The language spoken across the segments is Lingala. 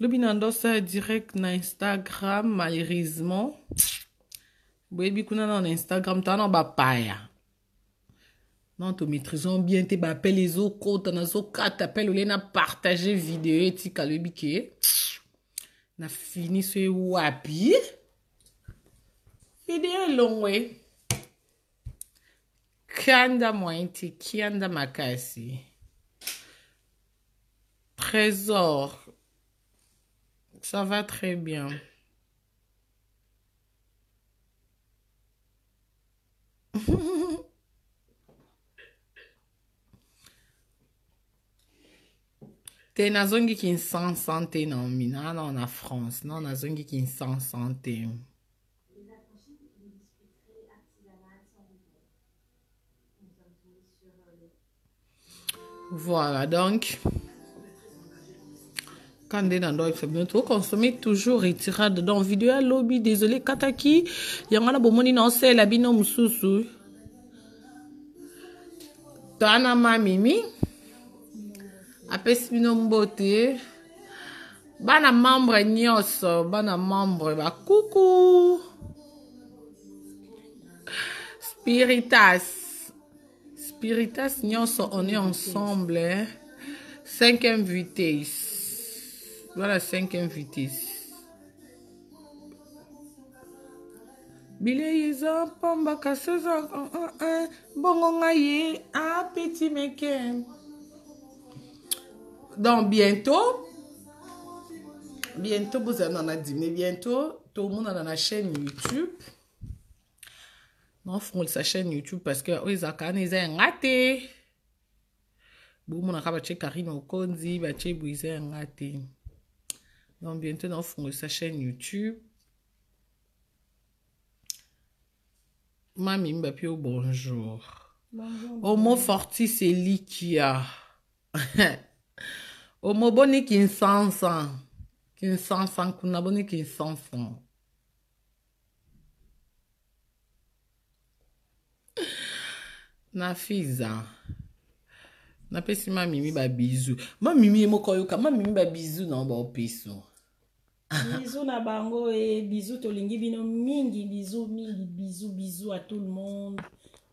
lobi na ndoso ya direct na instagram malheureusement boyebi kuna na na instagram tala na bapaya non tomaitrisons bien te baapele ezokota nazokata pele olie na partage video etikala oyebi ke na fini so ye wapi video elongwe kianda mwai ti kianda makasi trésor Ça va très bien. T'es qui sans sans santé non mina non la france non qui est sans santé. voilà donc kande na ndo ayebisa bino tokonsome toujours retirade dans video ya lobi désolé kataki yango wana bomoni na osela bino mosusu tana ma mimi apesi bino mbote bana membre nyonso bana membre bakuku spiritas spiritas nyonso on est ensemble eh? cinq invités dans la cinquième vitesse bilei eza pamba kasi eza bongo ngai ye apeti meke donc bientôt bientôt bozala na na dîner bientôt tomonana na chaîne youtube nafungolisa chaîne youtube parce que oyo ezalaka wana eza yanga te bomonaka batie karine okonzi batie boye eza yanga te Donc bientôt fongue sa chaîne YouTube. Mami Mbapio, bonjour. Bonjour. Homo fortis c'est Likia. Homo boni kinsansan. Kinsansan, kuna boni kinsansan. nafiza napesi mimi babizou mamimi emokoyoka mamimi babizou na dans baopesi o bizu na bango e bizu tolingi bino mingi bizu mingi bizu bizu à tout le monde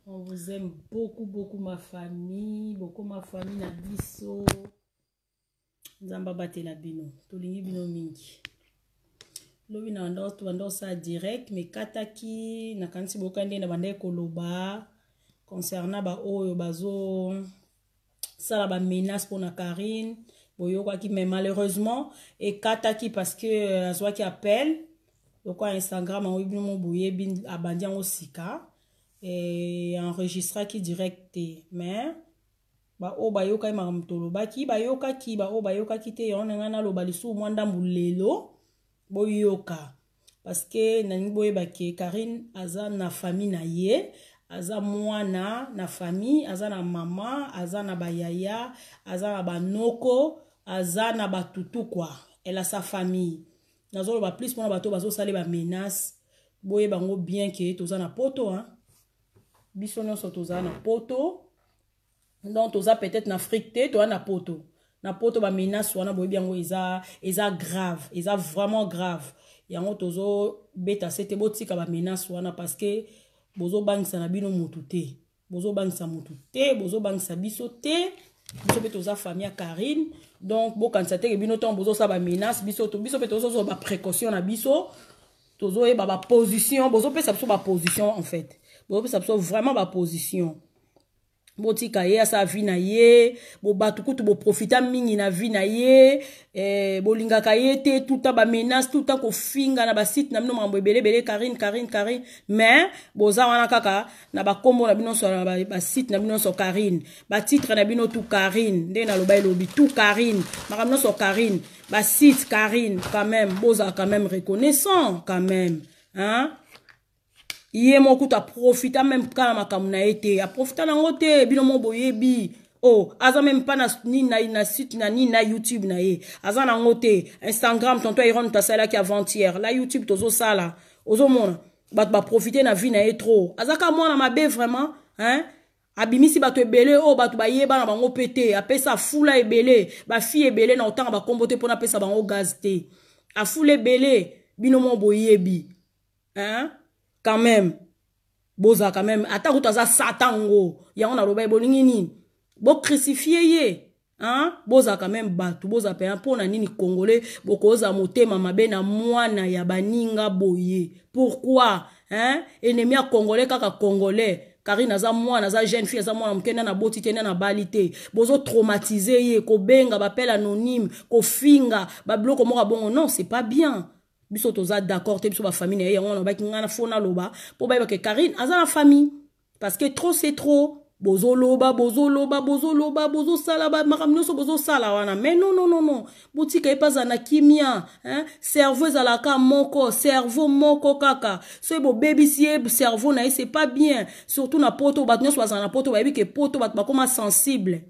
on vous aime beaucoup beaucoup ma famille beaucoup ma famille na biso nzambe abatela bino tolingi bino mingi lobi na bandosala direct me kataki nakanisi boyoka nde na bandeki koloba concernant baoyo bazosala bamenace mpona karine boyokwaki mais malheureusement ekataki parce que euh, azwaki appel lokola instagram yango bino mo boyebi abandi yango sika enregistraki direct te mais baoyo bayokaki makambo tolobaki bayokaki baoyo bayokaki te yango na ngai naloba lisusu mwa ndambu lelo boyoka parce que nalingi boyeba ke karine aza na famille na ye aza mwana na famille aza na mama aza na bayaya aza na banoko aza na batutu kwa elle a sa famille nazoloba plus mpona bato bazosalela bamenace boye bango bien ke toza na poto hein? biso nyonso toza na poto donc toza peut-être na afrique te toza na poto na poto bamenace wana boyebi yango eza eza grave eza vraiment grave yango tozobeta se te botika bamenace wana parce ke bozobangisa na bino motu te bozobangisa motu te bozobangisa biso te biso mpe toza famille ya karine donc bokanisa teke bino ntango bozosala bamenace biso biso mpe tozozwa baprécaution na biso tozoyeba baposition bozopesa biso baposition en fait bozopesa biso vraiment baposition botika ye asa vi na ye bobatu kutu boprofita mingi na vi na ye eh, bolingaka ye te tuta bamenace tuta kofinga na basite na bino makambo ebelebele karine karine karine mais boza wana kaka na bakombo na bino nyonso na basite na bino nyonso karine batitre na bino tu karine nde naloba elobi tu karine makambo nyonso karine basite karine quand même bozala quand même reconnaissant quand même hein? ye moko to aprofita meme kala makambo na ye te aprofita nango te bino mo boyebi o oh, aza meme mpa na nini na, na site na nini na youtube na ye aza nango te instagram tonto iron to asalelaki avanthiere la youtube tozosala ozomona bato baprofite na vie na ye trop azaka mwana mabe vraiment hein? abimisi bato ebele oyo oh, bato bayeba na bango mpe te apesa afula ebele bafie ebele na kotanga bakombo te mpona apesa bango gaz te afula ebele bino mo boyebi hein? quand même boza quand même ata kutu aza satan on a naloba ni bo crucifié ye hein? quand même bato boza hein? pour nani nini congolais Bokoza mama mabe na mwana ya baninga boye pourquoi hein? ennemi a congolais kaka congolais Karina za mwana za jeune fille za mwana na na balite. na balité nabali Ko traumatisé ye kobenga bapele anonyme kofinga bloko moko bongo. non c'est pas bien biso toza d'accord te biso famille na ye yango wana obaki ngai na fo naloba ke karine aza na famille parce que trop c'est trop bozo bozoloba bozoloba bozosala bamakambo nyonso bozosala wana mais non non non non Boutique ye pas na kimia hein? cerveau ezalaka moko cerveau moko kaka So bo baby cerveau na c'est pas bien surtout na poto bato nyonso bazala na poto ba ke poto bato bakóma sensible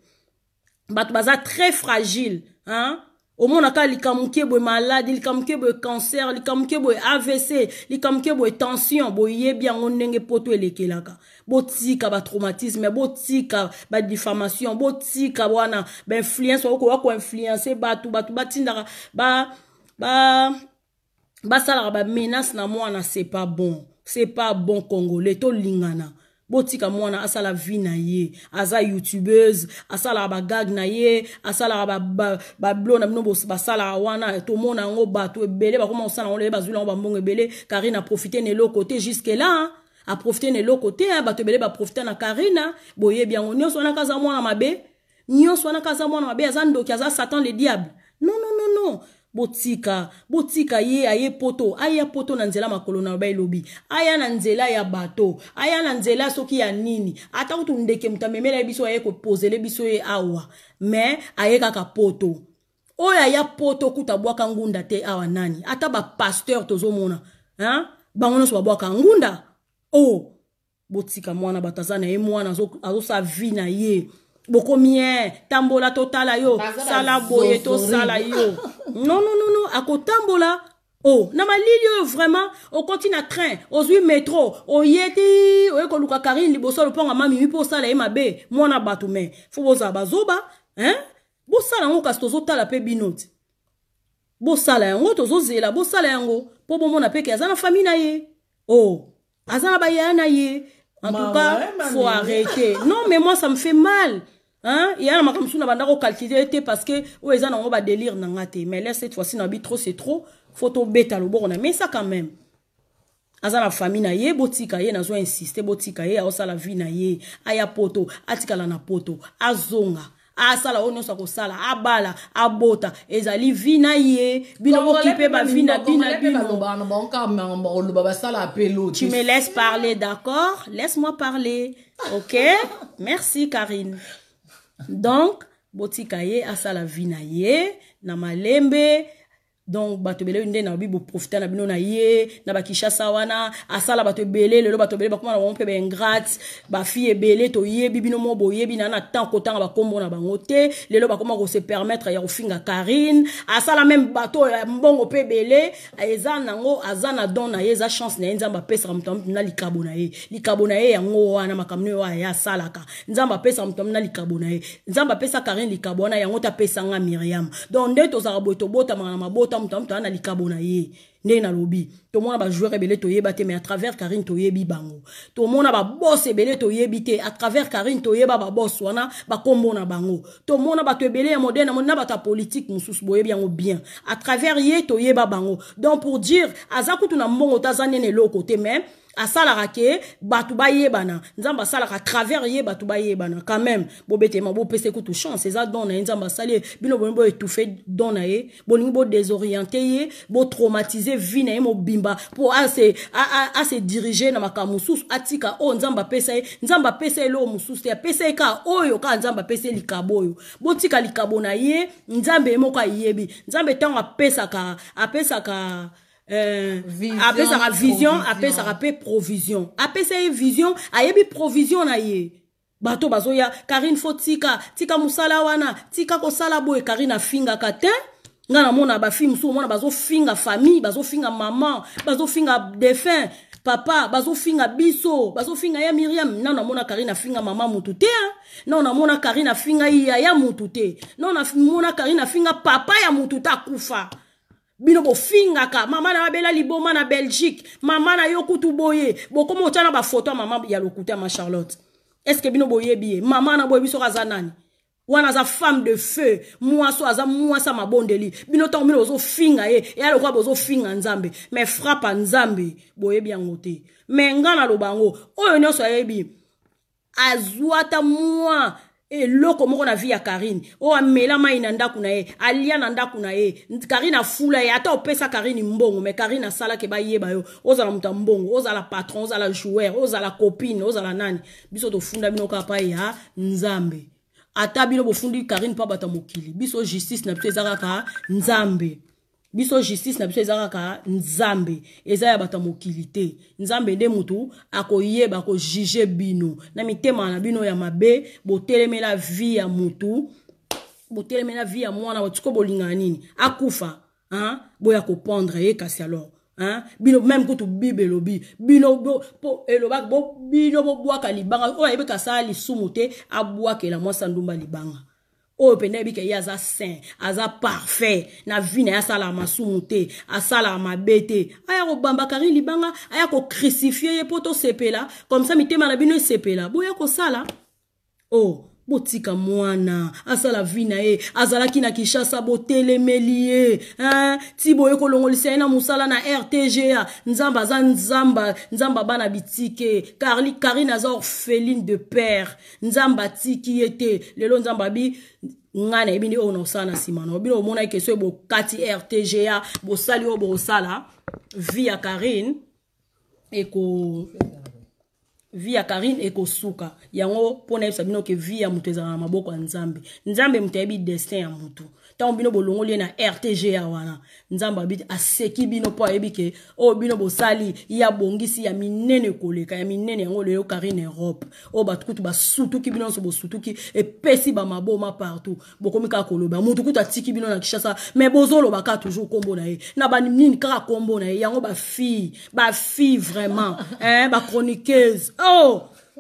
bato baza très fragile hein? omonaka likambo ke boye maladi likambo ke boye cancer likambo ke boye avc likambo ke boye tension boyebi yango ndenge poto elekelaka botika batraumatisme botika badifamation botika wana bainfluence okoya koinfluence bato bato batindaka ba, ba, basalaka bamenace na mwana c'est pas bon c'est pas bon congolais tolingana botika mwana asala vi na ye aza youtubeuse la bagag na ye ba bablo na ba sala wana tomona yango bato ebele bakoma kosala onle ba bazwila ba bambongo ebele karine aprofite na là, côté jusque là lo na eloko te bele ba profité na karina hein. boye yango nyonso na kaza mwana mabe nyonso na kaza mwana mabe aza ndoki aza satan le diable non non non non botika botika ye aye poto aya poto na nzela makolo na yoba elobi aya na nzela ya bato aya na nzela soki ya nini ata kutu ndeke moto amemela ye biso aye kopozele biso ye awa me aye kaka poto oyo aya poto kuta abwaka ngunda te awa nani ata bapaster tozomona bango nyonso babwaka ngunda o oh. botika mwana bato aza na ye mwana azosa vi na ye azo bokomi ye tambola totala yo sala boye tosala yo non non non non akotambola o oh, na malili oyo vraiment okoti na train ozwi metro oye ti oye koluka karine liboso lopango ama mimi mpo osala ye mabe mwana bato me fo bozala bazoba hein bosala yango kasi tozotala mpe bino ti bosala yango tozozela bosala yango mpo bomona peke aza na famille na ye o oh, aza na bayaya na ye en tout cas faut arrêter non mais moi ça me fait mal hein ya na makamsu na bandako calculer te parce que o oh, ils na ngo ba délire na ngate mais là cette fois-ci n'habite trop c'est trop faut to beta on a mais ça quand même aza na famille na ye botika ye zo insister botika ye aosala vie na ye aya poto atikala na poto azonga asala oyo oh, sala akosala abala abota ezali vie na ye bino kipe ba vie na bina Baba sala pelo tu me laisses parler d'accord laisse moi parler ok merci karine donc botika ye asala vi na ye na malembe donc bato ebele nde na bibo profita na bino na ye na bakishasa wana asala bato ebele lelo bato ebele bakoma na bango mpe baingrate bafille ebele toyebi bino mo boyebi na na temps kotanga bakombo na bango te lelo bakoma kose permettre ya kofinga karine asala meme bato oyo ya mbongo mpe ebele eza nango aza na don na ye eza chance na ye nzambe apesaka moto amutu na likabo na ye likabo na ye yango wana makambo oyo aye asalaka nzambe apesaka moto amutu na likabo na ye nzambe apesa karine likabo wana yango te apesanga miriam donc nde tozalaka boye tobotamaka na mabota mutu mutu mutu ana likabo na ye nde nalobi tomona bajoueur ebele toyeba te mais à travers karine toyebi bango tomona babos ebele toyebi te à travers karine toyeba babos wana bakombo na bango tomona bato ebele ya modele na bato ya politike mosusu boyebi yango bien à travers ye toyeba bango donc pour dire aza kutu na mbongo te aza nene eloko te mais asalaka ke bato bayebana nzambe asalaka travers ye bato bayebana quand même bobetema bopesa kutu chance eza don na ye nzambe asali ye bino bolingi boetufe don na ye bolingi bodésorienté ye botraumatize vi na ye mobimba mpo ase, ase dirige na makambo mosusu atika oyo oh, nzambe apesa ye nzambe apesa ye eloko mosusu te apesa ye kaka oyo kaka nzambe apesa ye likabo oyo botika likabo na ye nzambe ye moko ayebi nzambe ntango apesaka apesaka apesaka vision apesaka mpe provision apesa ye vision ayebi provision na ye bato bazoya karine fo tika tika mosala wana tika kosala boye karine afingaka te nga namona bafi mosusu omona bazofinga famille bazofinga mama bazofinga defin papa bazofinga biso bazofinga ya miriam nano namona karine afinga mama motu te nano namona karine afinga yaya motu te nano namona karine afinga papa ya motu te akufa bino bofingaka mama na babela liboma na belgique mama na yo kutu boye bokoma otya na bafoto ya mama ya lokuta ya ma charlotte estceke bino boyebi ye mama na boye biso oka aza nani wana aza femme de feu mwasi oyo aza mwasi ya mabondeli bino ntango bino bozofinga ye eya lokola bozofinga nzambe me frappe nzambe boyebi yango te me nga naloba yango oyo nyonso ayebi azwata mwa eloko moko na vi ya karine oyo amela mai na ndako na ye alia na ndako na ye karine afula ye ata opesa karine mbongo me karine asalaki bayeba yo ozala moto ya mbongo ozala patron ozala joueur ozala copine ozala nani biso tofunda bino kaka pa ya nzambe ata bino bofundi karine mpa bato ya mokili biso justice na biso eza kaka nzambe biso justice na biso eza kaka nzambe eza ya bato ya mokili te nzambe nde motu akoyeba akojuge bino na mitema na bino ya mabe botelemela vi ya motu botelemela vi ya mwana batiko bolingana nini akufa boya kopondre ye kasi alors Hein? bino même kutu bibe elobi bino po elobaka bino bobwaka libanga oyo ayebeka asala lisumu te abwakela mwasa ndumba libanga oyo mpenza yebi ke ye aza saint aza parfait na vi na ye asala masumu te asala mabe te aya kobamba kari libanga aya kocrucifie ye mpo tosepela komsa mitema na bino esepela boya kosala o oh. botika mwana asala vi na ye azalaki na kinshasa botelemeli ye ti boye kolongolisa ye na mosala na rtga nzambe aza nzamba nzambe abana bitike karine aza orpheline de père nzambe atiki ye te lelo nzambe abi ngai nayebi nde oyo na osala na nsima na obino omona eke soki bokati rtga bosali oyo bosala vi ya karine eko vi ya karine ekosuka yango mpona yebisa bino ke vi ya moto ezalaka na maboko ya nzambe nzambe moto ayebi destin ya motu ntango bino bolongoli na rtg ya wana nzambe abi aseki bino mpo ayebi ke oyo bino bosali ya bongisi ya minene koleka ya minene yango lelo karine europe oyo bato kutu basutuki bino nyonso bosutuki epesi bamaboma partout bokomi kaka koloba motu kutu atiki bino na kishasa me bozoloba kaka toujours nkombo na ye na banini kaka nkombo na ye yango bafille bafille vraiment eh, bachroniqueuse o oh!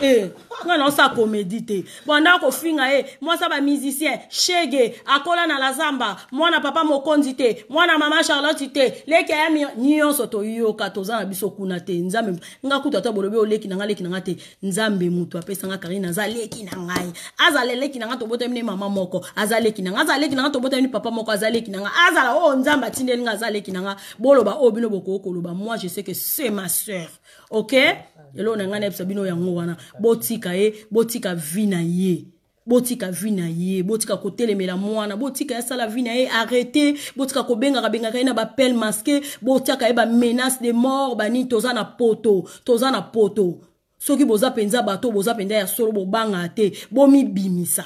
ee eh, nga na oso akomedi te banda finga ye eh, mwasa bamusicien shege akola na lazamba mwana papa mokonzi te mwana mama charlotte te leki ya nyonso toyoka toza na biso kuna te nzambe nga kutu ata bolobi oleki na nga leki na nga te nzambe motu apesanga karine aza leki na ngai azala leki na nga tobotami mama moko aza leki na nga aza leki na nga papa moko aza leki na nga azala o oh, nzambe atindeli nga aza leki na nga boloba oyo oh, bino bokoki koloba moi je sais que c'est ma sœur ok lelo na ngai nayebisa bino yango wana botika ye botika vi na ye botika vi na ye botika kotelemela mwana botika ye asala vi na ye arrete botika kobengaka bengaka ye na bapele maske botiaka ye bamenace de mort banini toza na poto toza na poto soki boza mpenza bato boza mpenza ya solo bobanga te bomibimisa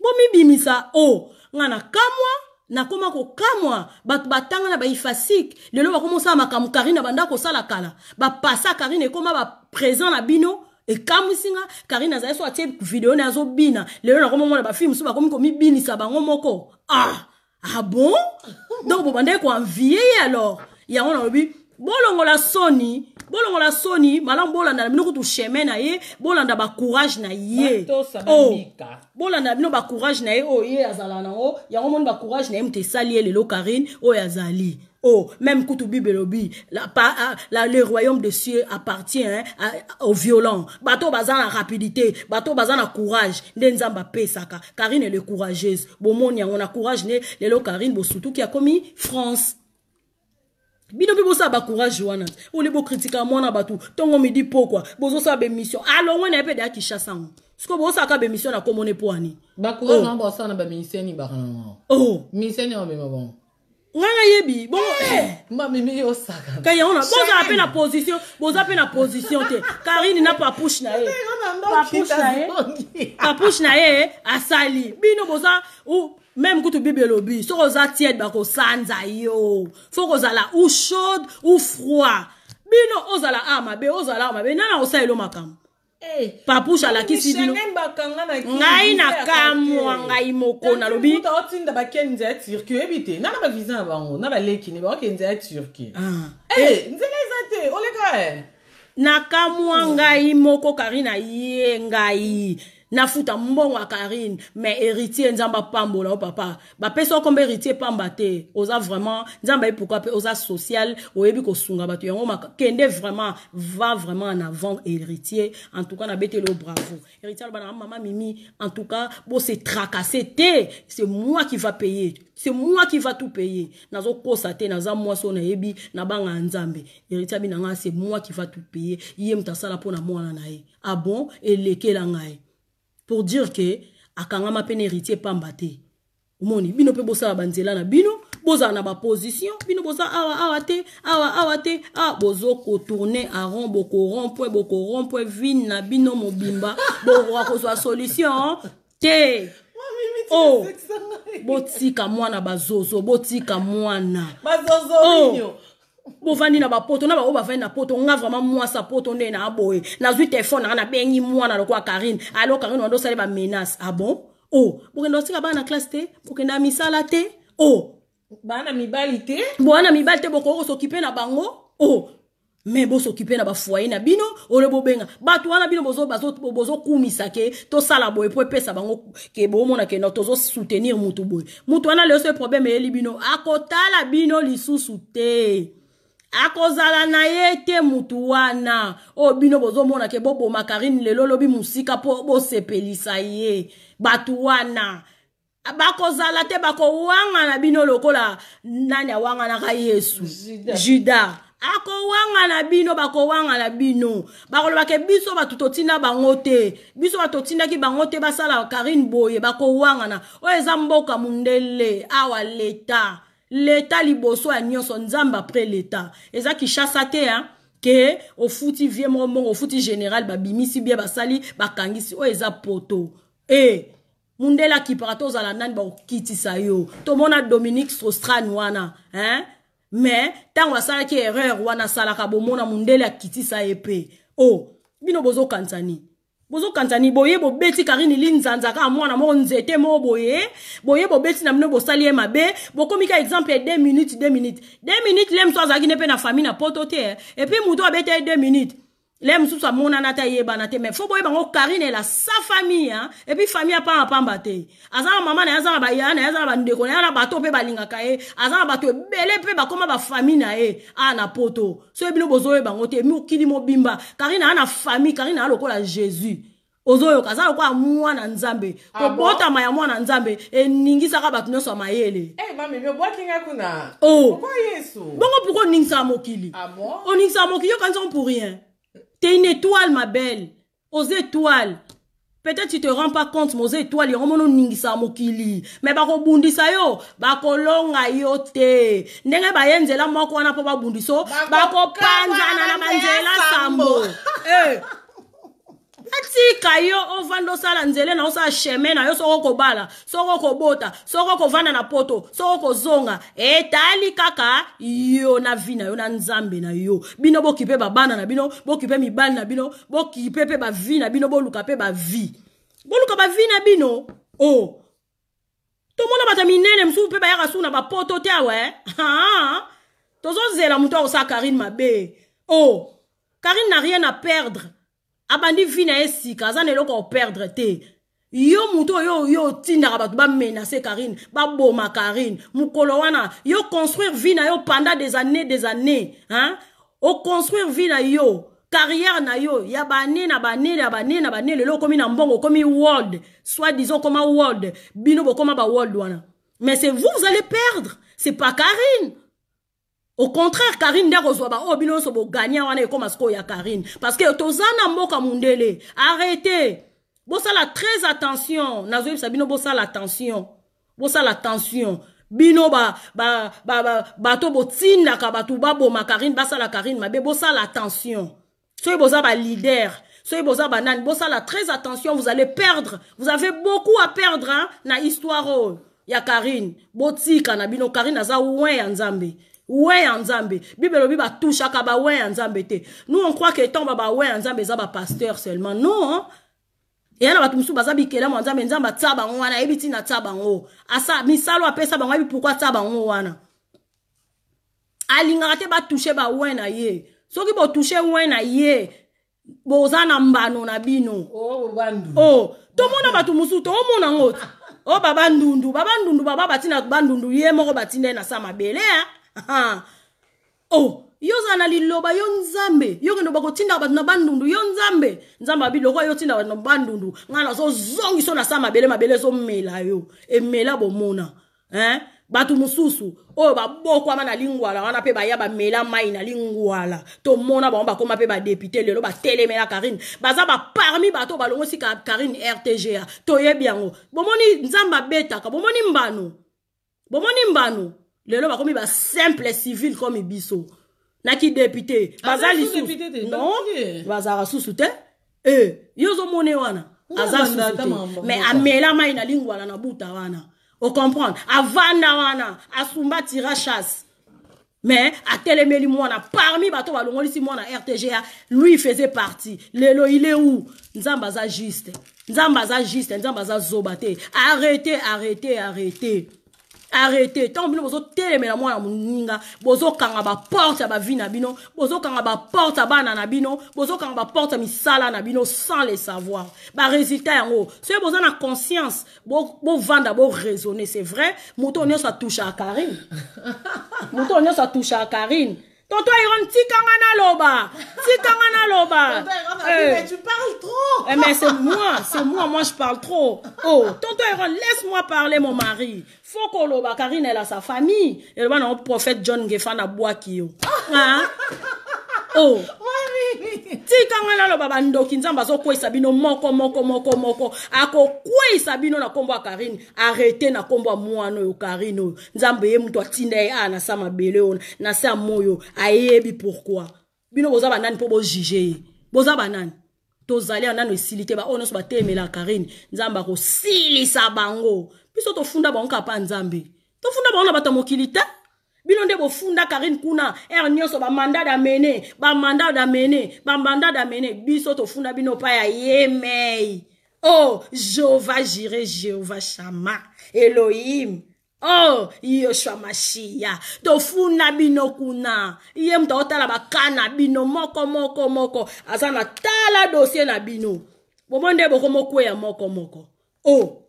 bomibimisa o oh, ngai nakamwa nakóma kokamwa bato batanga na baifasike lelo bakóma kosala makambo karine abanda kosala kala bapasa karine ekóma présent na bino ekamwisi nga kari nazali so atie video na azobina lelo nakomomona bafilme so bakomi komibinisa bango moko ah ah bon donc bobandaki koanvie ye alors yango nalobi bolongola soni bolongola soni malamu bolanda na bino kutu chemin na ye bolanda bacourage oh! na ye oh. bolanda na bino bacourage na ye oyo oh, ye azala nango yango moni bacourage na ye moto esali ye lelo karine oyo azali Oh, même Koutou Bibelobi, la, ah, la, le royaume des cieux appartient au hein, violent aux violents. Bateau bazan la rapidité, bateau bazan la courage. Ndenzamba pesaka. Karine est le courageuse. Bon, on a courage, ne lelo Karine, Bosutu qui a commis France. bino mpe ba bacourage wana oli bokritika mwana bato Tongo midi po bozosala bemission sa na mission. mpe hein. ce kishasa ça siko be mission na komona epo ani bacourage oh. na bosala na ba ni bakanango oh. ministere ni bamema bon ngai nayebi bongokaye eh! ona bozala mpe na position boza mpe na position te karine na papushe na ye papushe na ye asali bino boza même kutu bible elobi soki oza tiede bakosanza yo soki ozala ou chaude ou froid bino ozala a mabe ozala a mabe nana osalelo makambo Eh, papush alakisi bino ngai nakamwa ngai moko nalobi otinda bakendi ya turki oyebi te na na bavisa na bango na balekini baokenza ya turki ah. eh, eh. nzela eza te oleka nakamwa oh. ngai moko kari na ye ngai nafuta mbongo wa karine mais héritier nzambe pambola o oh papa peso comme héritier pamba te oza vraiment nzamba pourquoi oza social oyebi kosunga bato yango kende vraiment va vraiment en avant héritier en tout cas bete lo bravo héritier bana na mimi en tout cas se tracasser te c'est moi qui va payer c'est moi qui va tout payer nazo te naza so na ebi na banga nzambe héritier binanga na c'est moi qui va tout payer yem ta asala mo na mwana na ye leke ah elekelanga ye pour dire ke akangama mpe na héritier pamba te omoni bino mpe bosala banzela na bino bozala na baposition bino boza awa awa te awa awa te awa ah, bozokotourne aron bokorompoint bokorompoint vine na bino mobimba bokoka kozwa solution te o oh. botika mwana bazozo botika mwana bazozo oh. bovandi na bapoto na bango bavandi na poto nga vraiment mwasa poto nde na boye nazwi telefone nanga nabengi mwana lokola karine alo karine wanda osali bamenace abon ah o oh, bokende osika bana na classe te bokende ya misala te o oh. bana mibali te bwana mibali te bokoki kosokipe na bango o oh. me bosokipe na bafoye na bino ole bobenga bato wana bino bozokumisa ke tosala boye mpo epesa bango ke bomona ke no tozosoutenir motu boye motu wana leso probleme eyeli bino akotala bino lisusu te akozala na ye te mutu wana oyo oh, bino bozomona ke boboma karine lelo lobi mosika mpo bosepelisa ye bato wana bakozala te bakowangana bino lokola nani awanganaka yesu juda, juda. akowangana bino bakowangana bino bakolobake biso bato totinda bango te biso bato totindaki bango te basala karine boye bakowangana oyo oh, eza mboka mondele awa leta leta liboso ya nyonso nzambe après leta eza kinshasa te ya ke ofuti vie moko mbongo ofuti général babimisi bie basali bakangisi oyo oh, eza poto e mundele akipaka tozala nani bakokitisa yo tomona dominique sostran wana hein? me ntango asalaki erreur wana asalaka bomona mundele akitisa ye mpe o oh, bino bozokanisa nini bozokanzani boye bobeti karini linzanza kaka mwana moko nzete moko boye boye bobeti na bino bosali ye mabe bokomi ka exemple ya 2 minutes 2 minutes 2 minutes le mosu azalaki nde mpe na famille na poto te epui motu abeti ye 2 minutes le mosusu amonana te ayebana te me fo boyeba ngo karinela sa famille a epui famille apambapamba te aza na mama na ye aza na baya na ye aza na bandeko na ye na bato mpe balingaka ye aza na bato ebele mpe bakóma bafamille na ye aa ah, na poto so ebino bozoyeba ngo te mi okili mobimba karina aa na famille karina aa lokola jésus ozoyoka aza lokola mwana nzambe ah kobotama ya mwana nzambe eningisaka bato nyonso ya mayele eh, oh. bongo pourkui oningisaka mokili ah oningisaka mokili yokanzango pour rien T'es une étoile, ma belle. Aux étoiles. Peut-être tu te rends pas compte, mais aux étoiles, ils mon ningisa mokili. Mais bako bundisa yo, bako longa yo te. Ndenge ba yenzela moko wana po ba bundiso, bako panza na manzela sambo. Eh. atika yo ovanda osala nzele na osala sheme na yo soko kobala soko kobota soko kovanda na poto soko kozonga etali eh, kaka yo na vi na yo na nzambe na yo bino bokipe babana na bino bokipe mibali na bino bokipe mpe bavi na bino boluka mpe bavi boluka bavi na bino o oh. tomona bato minene mosusu mpe bayaka su na bapoto te awe eh? ah, ah. tozozela moto akosala karine mabe o oh. karine na rien a perdre abandi bani na kazan si aza na eloko perdre te yo yo yo oyo otindaka ba menacer karine ma karine mukolo wana yo construire vina yo pendant des années des années hein? construire construire vina yo carrière na yo ya bané na bané ya bané na bane le okomi na mbongo komi world soit disant okoma world bino ba world wana mais c'est vous vous allez perdre c'est pas karine au contraire karine nde kozwa bah, oh, bino bo bogania wana ekóma y ya karine parce que toza na mboka mundele ça la très attention nazoyebisa bino bosala attention bosala l'attention. bino ba ba, ba, ba, ba botindaka bo, ma karine la karine ma ça bosala attention Soy boza balider soki boza ça la très attention vous allez perdre vous avez beaucoup à perdre hein, na histoire oh. ya karine botika na bino karine aza win ya nzambe we ya nzambe bible elobi batushaka bawe ya nzambe te nous on croit ke ntomba bawe ya nzambe eza bapasteur seulement non eya na bato mosusu baza bikelamu ya nzambe nzambe atya bango wana ayebi ntina atya bango asa misalo apesa bango ayebi pourkui atya bango wana alingaka te batushe bawe na ye soki botushe we na ye boza na mbano na bino o oh, oh, tomona bato mosusu toomona ngo o oh, baba ndundu baba ndundu baba batina bandundu ye moko batinde na sa mabele ya oh yozana liloba yo nzambe yoke ndo bakotindaka bato na bandundu yo nzambe nzambe abi lokola yotindaka bato na bandundu ngai nazozongisa na sa mabele mabele ezomela yo emela bomona eh? bato mosusu oyo babokwama na lingwala wana mpe baya bamela mai na lingwala tomona bango bakóma mpe badepute lelo batelemela karine baza baparmi bato oyo balongosi karine rtga toyebi yango bomoni nzambe abetaka bomoni mbano bomoni mbano lelo bakomi basimple civile komi biso naki député baza ah, lisusunon bazalaka susu te e yo ozomone wana aza susu te me amela mai na lingwala na buta wana ocomprendre avanda wana asumba tira chasse me atelemeli mwana parmi bato balongolisi mwana rtga lui faisait partie lelo ile ou nzambe aza juste nzambe aza juste nzambe aza zoba te arrete arrete arrete tant arrete à moi bozotelemela mwana moninga porte à ma vie na bino kangaba porte à ma na bino kangaba porte à misala na bino sans le savoir résultat baresultat yango soki besoin na conscience bovanda bo raisonner c'est vrai moto touche à karine moto touche à karine Tonton Iron, tikanga na loba. Tikanga na loba. euh, mais tu parles trop. Eh, mais c'est moi, c'est moi, moi je parle trop. Oh, tonton Iron, laisse-moi parler mon mari. fo koloba karine la sa famille eloba nango prophète john ngefan abwaki yo o tikanga naloba bandoki nzambe azokweyisa bino moko moko moko moko akokweyisa bino na nkombo ya karine arete na nkombo ya mwana oyo karine oyo nzambe ye moto atinda ye aa na se ya mabele oyo na se ya moi oyo ayebi pourkui bino boza banani mpo bojuge ye boza banani tozali ya nano esili oh, te baoyo nyonso batemelaka karine nzambe akosilisa bango biso tofunda bango kapa nzambe tofunda bango na bato ya mokili te bino nde bofunda karine kuna ere nyonso bamanda damene bamanda damene bamanda damene biso tofunda bino epai ya yemei oh jehova jire jehova shama elohim oh yoshua mashiya tofunda bino kuna ye moto akotala bakana bino moko moko moko aza na tala dosie na bino bomoi nde bokomokweya moko moko o oh,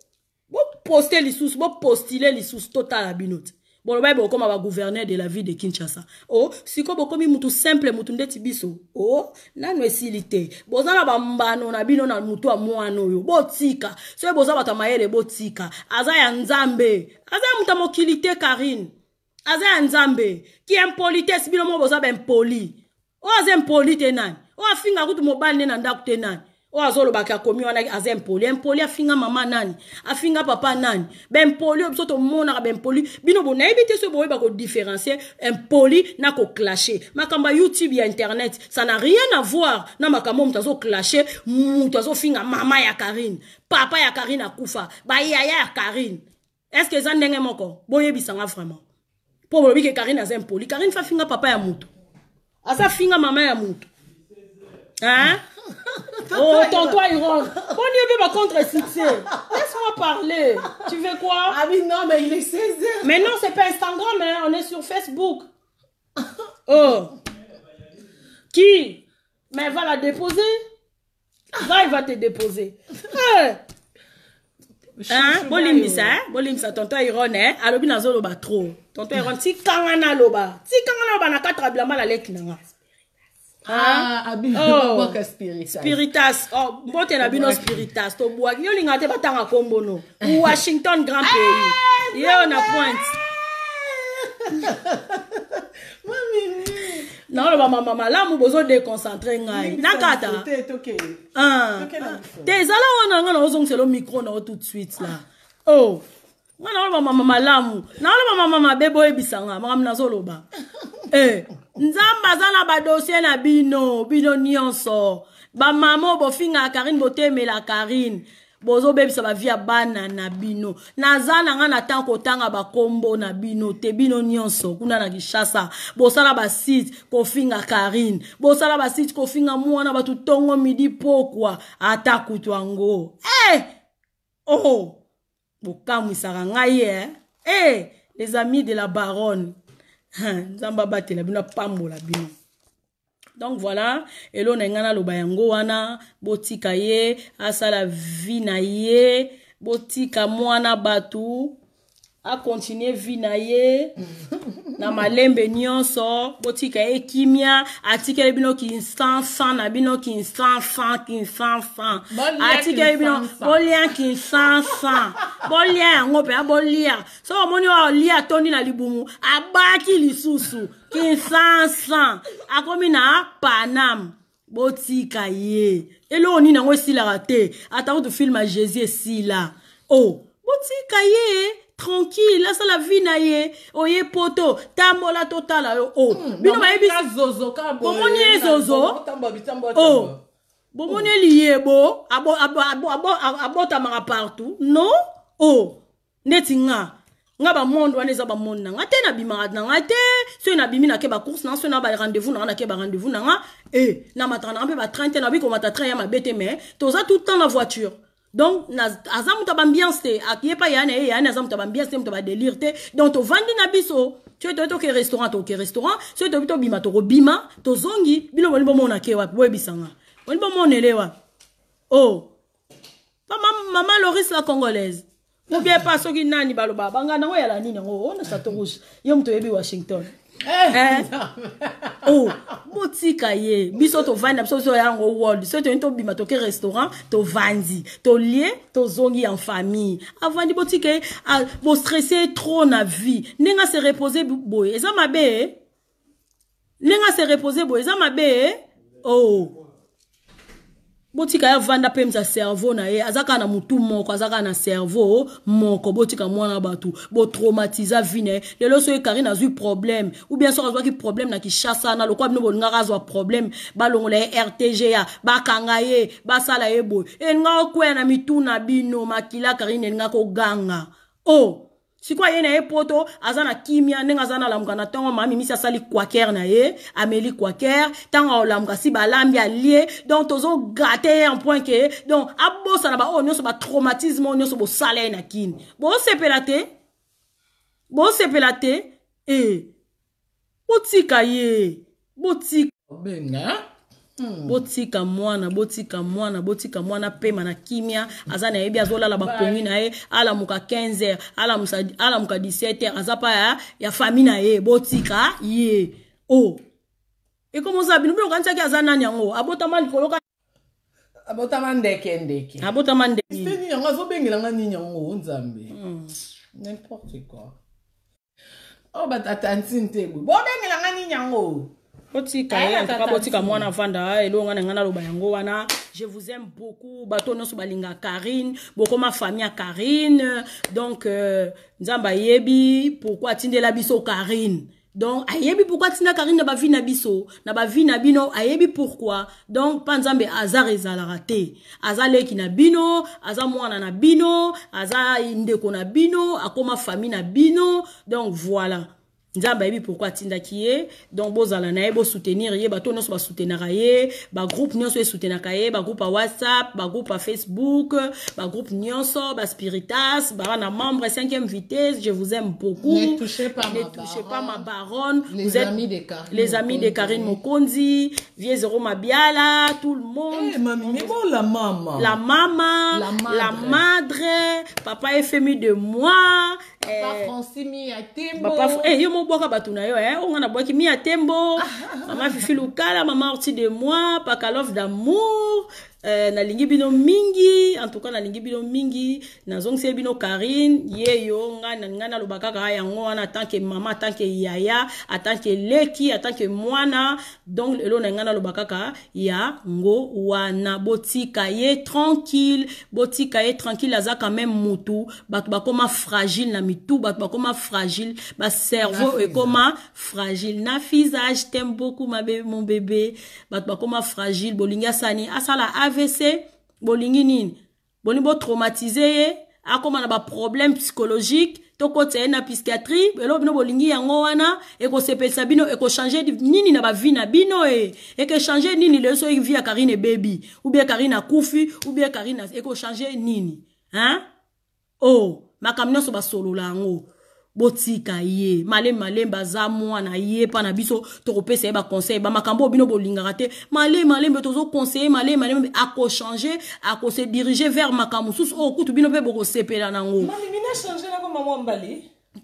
boposte lisusu bopostile lisusu totala bino te boloba ebe okóma bagouverneur de la ville de kinshasa o oh, sikoyo bokomi mutu simple mutu ndeti biso o oh, nanu esili te boza na bambano na bino na mutu ya mwana oyo botika soki boza bato ya mayele botika aza ya nzambe aza ya mutu ya mokili te karine aza ya nzambe ki impoli te esi bino moko boza baimpoli oyo oh, aza impoli te nani oyo afinga kutu mobali nde na ndako te nani oyo azolobaka akomi wana aza empoli empoli afinga mama nani afinga papa nani bempoli oyo biso tomonaka bempoli bino bonayebi te soki boyeba kodifférencie empoli na koklashe makambo ya youtube ya internet ça na rien à voir na makambo moto azoklashe moto azofinga mama ya karine papa ya karine akufa bayaya ya karine estce eza ndenge moko boyebisanga vraiment mpo bolobi ke karine aza empoli karine fa finga papa ya moto aza finga mama ya moto hein? Oh, tonton, Iron, On y ma contre succès Laisse-moi parler. Tu veux quoi Ah oui, non, mais il est 16 h Mais non, c'est pas Instagram, hein. on est sur Facebook. Oh. Qui Mais va la déposer. Là, il va te déposer. Hein Bon ça, hein? ça, tonton iron hein? alobi nazoloba trop tonton iron si kangana loba, a kangana loba bilamba na leki na Ah, ah, oh. spiritas mbote oh, na bino spiritas tobwaki yo olingaka te batanga kombono washington grand pays eh, yeo eh, na pointe eh. naoloba mama malamu bozodéconcentre ngai na kata ah. te ezala wana nga na ozongisela micro na yo tout de suite la o oh. nga naloba mama malamu naloba mama mabe boyebisa nga makambo nazoloba e nzambe aza na badosie na bino bino nyonso bamama oyo bofingaka karine botemela karine bozobebisa bavi ya bana na bino naza na nga na ntango kotanga bakombo na bino te bino nyonso kuna na kinshasa bosala basite kofinga karine bosala basite kofinga mwana bato ntongo midi pokwa ata kutu yango e eh! hey! oh bokamwisaka ngai e e les amis de la baronne nzambe abatela bino apambola bino donc voilà elo na ngai naloba yango wana botika ye asala vi na ye botika mwana bato akontinue vi na ye na malembe nyonso botika ye kimia atikeli bino kinsansan na bino kinsansan kinsansan atikeli bino bolia kinsansan bolia yango mpe abolia soko omoni oyo olia atondi na libumu abaki lisusu kinsansan akomi na panam botika ye eloko nini yango esilaka te atako tofilme ya jésus esila o oh, botika ye tranquille asala vi na ye oye oh, poto tambola totala yo o oh. hmm, bino bayebisomoni ye zozo o bomoni eliye bo abotamaka partout non o oh. ndeti nga nga bamonde wana eza bamonde na nga te nabimaka na nga te soki nabimi nake bacourse na nga soki na barendez-vous na nga nake barendez-vous na nga e eh, namataka na nga mpe batrain te nabi komata train ya mabe te mais toza tout temps na voiture donc aza moto bambiance te ye pa ya na ye ya na aza moto bambiance te moto badélire te donc tovandi na biso soki toyebi toke restaurant toke restaurant soki toyebi tobima tokobima tozongi bino boni bomona ke wapi boyebisanga boni bomonele wapi o oh. pa mama loris la congolaise ou bien pas soki nani baloba banga nango yala nini yango ona sato rouge ye moto oyebi washington eh, o botika oh, ye biso tovandi na biso biso yango world soki toyini tobima toke restaurant tovandi tolie tozongi en famille avandi botika ye bostresse ye trop na vie ndenge ase repose boye eza mabe eh? ndenge ase repose boye eza mabe o eh? oh. botika ye avanda mpe misa cerveau na ye aza kaka na motu moko aza kaka na cerveau moko botika mwana bato botraumatiza vi na ye lelo so ekari nazwi problème ou bien soki azwaki problème na kishasa na lokola bino bolingaka azwa problème balongola ye rtga bakanga ye basala ye boye eningaka okweya na mitu na bino makila karine eningaka oganga o oh, sikoyo ye na ye poto aza na kimia ndenge aza nalamuka na ntongo mama mimisi asali quaker na ye ameli quaker ntango aolamuka si balambi alie donc tozograte ye en point ke donc abosana baoyo oh, nyonso batraumatisme oyo oh, nyonso bosala ye na kini bosepela te bosepela te e botika ye botika benga Mm. botika mwana botika mwana botika mwana pema na kimia aza na yebi azolala bapongi na ye alamuka 15 alamuka, alamuka 17 aza pa ya, ya fami na ye botika ye o oh. E ekomoza bino biloko antiaki aza nani yango abotama likolo abotama ndeke ndeke abotama ndekeni yango azobengelanga nini yango nzambe mm. nimporte quoi o oh, batatanti nte boye bobengelanga nini yango otika ye antaka botika eh, mwana avanda eh, elongo na ngai naloba yango wana je vous aime beaucoup bato nyonso balinga karine bokoma famille ya karine donc euh, nzambe ayebi pourkui atindela biso karine donc ayebi pourkui atinda karine na bavi na biso na bavi na bino ayebi pourkui donc mpa nzambe azar ezalaka te aza leki na bino aza mwana na bino aza ndeko na bino akóma famille na bino donc voilà nzambe ayebi pourkui atindaki ye donc bozala na ye soutenir. ye bato ba soutenir. ye groupe nyonso esoutenaka ye Le groupe whatsapp le groupe facebook groupe nyonso ba na membre 5e vitesse je vous aime beaucoup ne touchez pas, ma, baronne, pas ma baronne les vous êtes amis de Karine les amis de Karine Mokondi vie Mabiala tout le monde hey, eh, mami, mais bon, la maman la maman la madre, papa est féminin de moi Eh. Eh, ye mobwaka bato na yo eh. onga nabwaki mi ya tembo mama fifi lukala mama orti de moi pacalove d'amour euh, nalingi bino mingi entouka nalingi bino mingi nazongiseli bino karine ye yo ngai naloba kaka yango wana atanke mama atanke yaya atanke leki atanke mwana donc lelo na ngai naloba kaka yango wana botika ye tranquille botika ye tranquille aza quand même motu bato bakóma fragile na mitu bato bakóma fragile bacerveau ekóma fragile na fisage tem beaucoup mabe mon bébé bato bakóma fragile bolingi asani asala avc bolingi nini bolingi botraumatize ye akóma na baproblème psychologique tokɔtia ye na psychiatrie eloko bino bolingi yango wana ekosepelisa bino ekochange nini na bavi na bino e ekechange nini lelo soki e vi ya karine ebebi ubie karine akufi ubie karine ekochange nini hein o oh, makambo nyonso basolola yango botika ye malemi malemi baza mwana ye mpa na biso tokopesa ye baconseil bamakambo oyo bino bolingaka te malemi malembe tozokonseye malemi malembe akochange akose dirige vers makambo mosusu oyo oh, kutu bino mpe bokosepela nango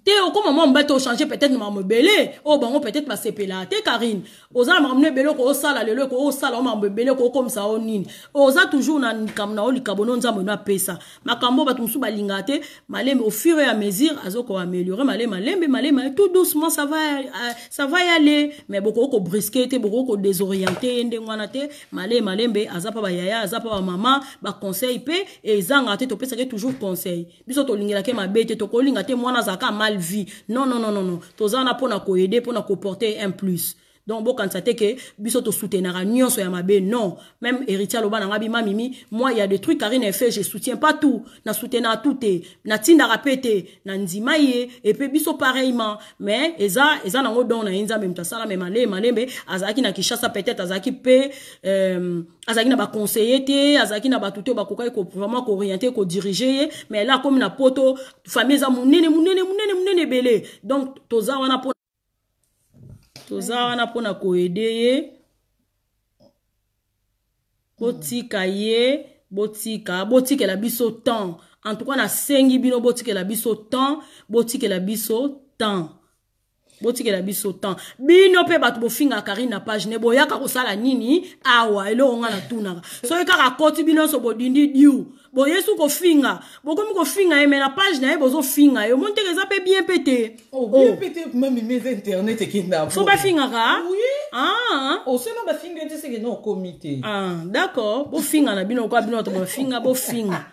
te okoma mwa mobete ochange peut-être makambo ebele oyo oh, bango peut-être basepela te karine ozala makambo ebele oko osala lelo eko osala o makambo ebele eko okomisa o nini oza toujours na likambo na o likabo no nzambe no apesa makambo oyo bato mosusu balingaka te maleme au fur et à mesure azokoameliore maleme malembe maleme tout doucement ça va, euh, ça va y aller mais bokoki kobriske te bokoki kodésoriente ye ndenge wana te maleme malembe aza mpa bayaya aza mpa bamama baconseil mpe ezangaka te topesaki toujours conseil biso tolingelaki mabe te tokolinga te mwana azalaka mal vie non non non non, non. toza wana mpona koyede mpona koporte un plus donc bokanisa te ke biso tosutenaka nyonso ya mabe non même héritier aloba nanga bima mimi moi ya de truc karine fait je soutiens pas tout nasutenaka tout te natindaka mpe te na ndima ye epe biso pareillement mais eza eza nango don na ye nzambe moto asala me malembe malembe azalaki na kishasa peut-être azalaki mpe euh, azalaki na baconseiller te azalaki na bato te oyo bakokaki vraiment kooriente kodirige ye mais ela akomi na poto famille eza monene monene monene monene ebele donc toza wana mpo toza wana mpona koede ye botika ye botika botikela biso temps en tout cas nasengi bino botikela biso temps botikela biso temps botikela biso temps bino mpe bato bofingaka ri na page ne boyaka kosala nini awa eloko nga natunaka soki kaka koti bino nyonso bodindi diu boye so kofinga bokomi kofinga ye me na page na ye bozofinga ye omoni teke eza mpe bien oh, oh. mpe te so bafingaka ah. oh, ah, d'accord bofinga na bino okwa bino bato bafinga bofinga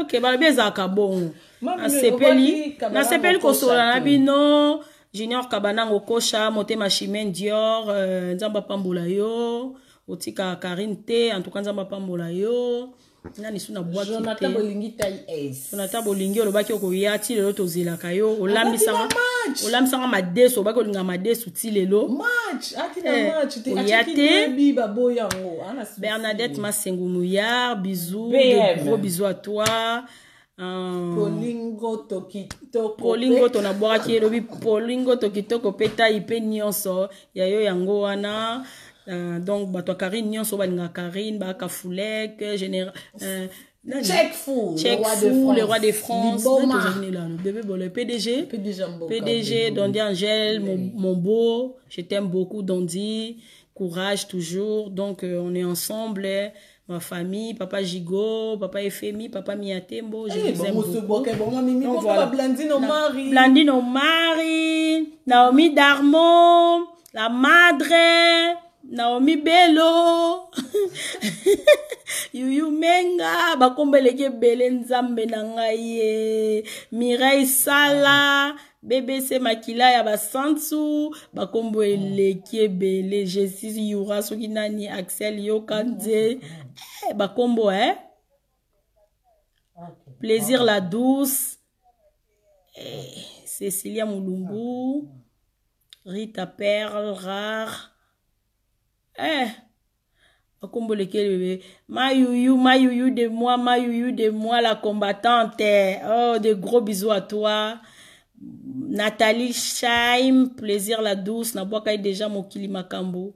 ok balobi ezalaka bongo nasepeli nasepeli kosola na bino junior kabanango okosha motema chimen dior euh, nzambe apambola yo otika karine te antuka nzambe apambola yo nani so nabwakijonata bolingi olobaki okoya ti lelo tozelaka yo olambisanga madeso obaki olinga madeso ti lelo oya eh, te bernadette masengo mouillard bizou gros bizou à toi euh, polingoto nabwakaki elobi polingoto kitoko mpe tai mpe nyonso ya yo yango wana Uh, donc bato ya karine nyonso balingaka karine baaka fulek euh, euh, le roi de franceaino bébé bolo pdg pdg dondi angèle mon beau je t'aime beaucoup dondi courage toujours donc euh, on est ensemble eh. ma famille papa gigo papa fmi papa miatembo je hey, eh, vous aime beaucoup donc, voilà. blandine omari blandine omari naomi darmon la madre naomi belo yuyu menga bakombo eleki ebele nzambe na ngai ye mirai sala bbc makila ya basantu bakombo eleki ebele jésus yura soki nani axel yoka nze eh, bakombo e eh? plaisir la douce eh, cecilia mulumbu rita perle rare eh akombolekele bebe mayuyu mayuyu de moi mayuyu de moi la combattante oh de gros bisous à toi nathalie shaim plaisir la douce nabwaka ye deja mokili makambo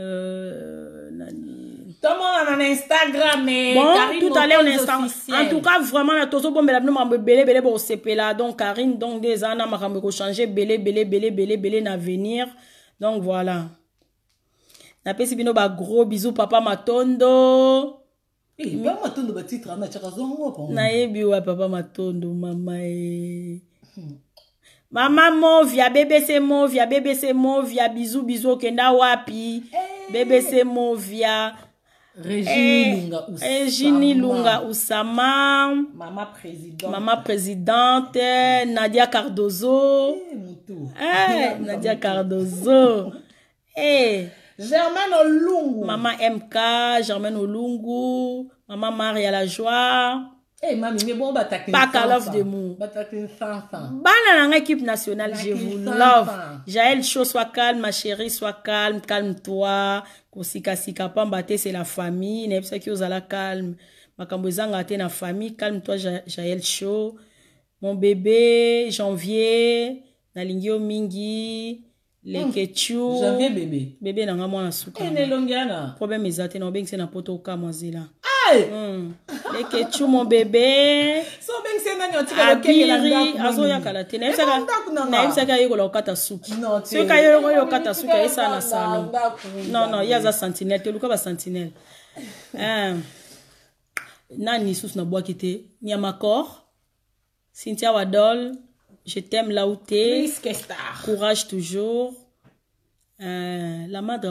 Euh, tomonana na instagram eh, bon, tout à l'heure en tout cas vraiment na tozobombela bino makambo ebele ebele bosepela donc karine donc nde eza na makambo ekochange ebele ebele ebele ebele ebele na venir donc voilà napesi bino bagros bizu papa matondo eh, matondo batitre anatiaka zongo nayebi wa papa matondo mama e mama movia bebese movia bebese movia bizu bizu okenda wapi hey. Eh. bebese movia regini eh, lunga usama mama présidente, mama présidente nadia cardozo hey, hey, nadia cardozo hey. germaine olungu mama mk germaine olungu mama maria la joie Hey, eh, mami, mais bon, Paka love de mou. Bana na équipe nationale, je vous love. Jaël Chaud, sois calme, ma chérie, sois calme, calme-toi. Kosika sika pambate, c'est la famille. Nebsa ki ozala calme. Makambo ezanga te na famille, calme-toi, Jaël Chaud. Mon bébé, janvier, nalingi mingi. leke tio janvier bebe bebe na nga mwana sukaelongiana problème eza te na obengisi na poto okamwa zela leke tio mo bebe abiri azoyakala te nayebisaka yekola kokata suki soki ayoyo okata suki ayesala na salon non non ye aza sentinelle te luka basentinelle eh. nani lisusu nabwaki te nyama corps cynthia wadol Je t'aime là où t'es. Courage toujours. Euh, la madre